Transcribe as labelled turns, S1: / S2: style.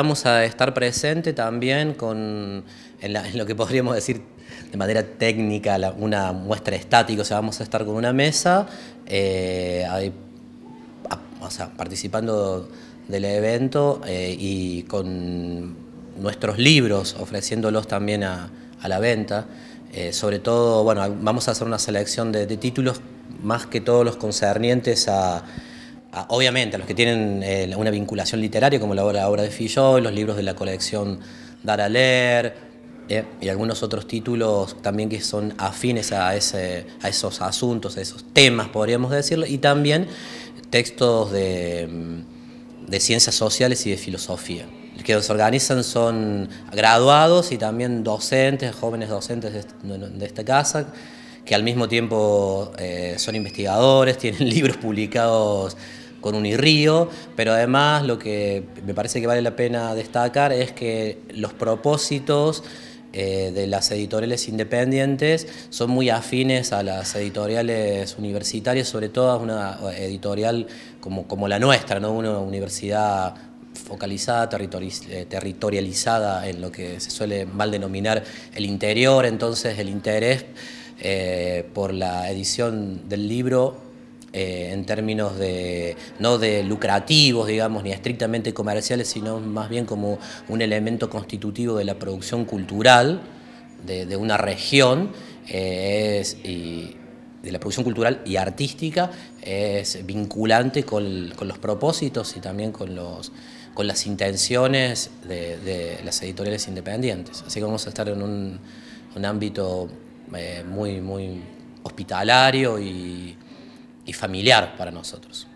S1: Vamos a estar presente también con, en, lo que podríamos decir de manera técnica, una muestra estática, o sea, vamos a estar con una mesa, eh, participando del evento eh, y con nuestros libros, ofreciéndolos también a, la venta. Eh, sobre todo, bueno, vamos a hacer una selección de títulos más que todos los concernientes a Ah, obviamente a los que tienen eh, una vinculación literaria, como la, obra de Fillol, los libros de la colección Dar a Leer, eh, y algunos otros títulos también que son afines a, a esos asuntos, a esos temas, podríamos decirlo, y también textos de, mm, de ciencias sociales y de filosofía. Los que se organizan son graduados y también docentes, jóvenes docentes de esta casa, que al mismo tiempo eh, son investigadores, tienen libros publicados con un irrío, pero además lo que me parece que vale la pena destacar es que los propósitos eh, de las editoriales independientes son muy afines a las editoriales universitarias, sobre todo a una editorial como, como la nuestra, ¿no? una universidad focalizada, eh, territorializada en lo que se suele mal denominar el interior, entonces el interés eh, por la edición del libro eh, en términos de, no de lucrativos, digamos, ni estrictamente comerciales, sino más bien como un elemento constitutivo de la producción cultural de, una región, eh, de la producción cultural y artística, es vinculante con, los propósitos y también con los con las intenciones de, las editoriales independientes. Así que vamos a estar en un, un ámbito eh, muy, muy hospitalario y familiar para nosotros.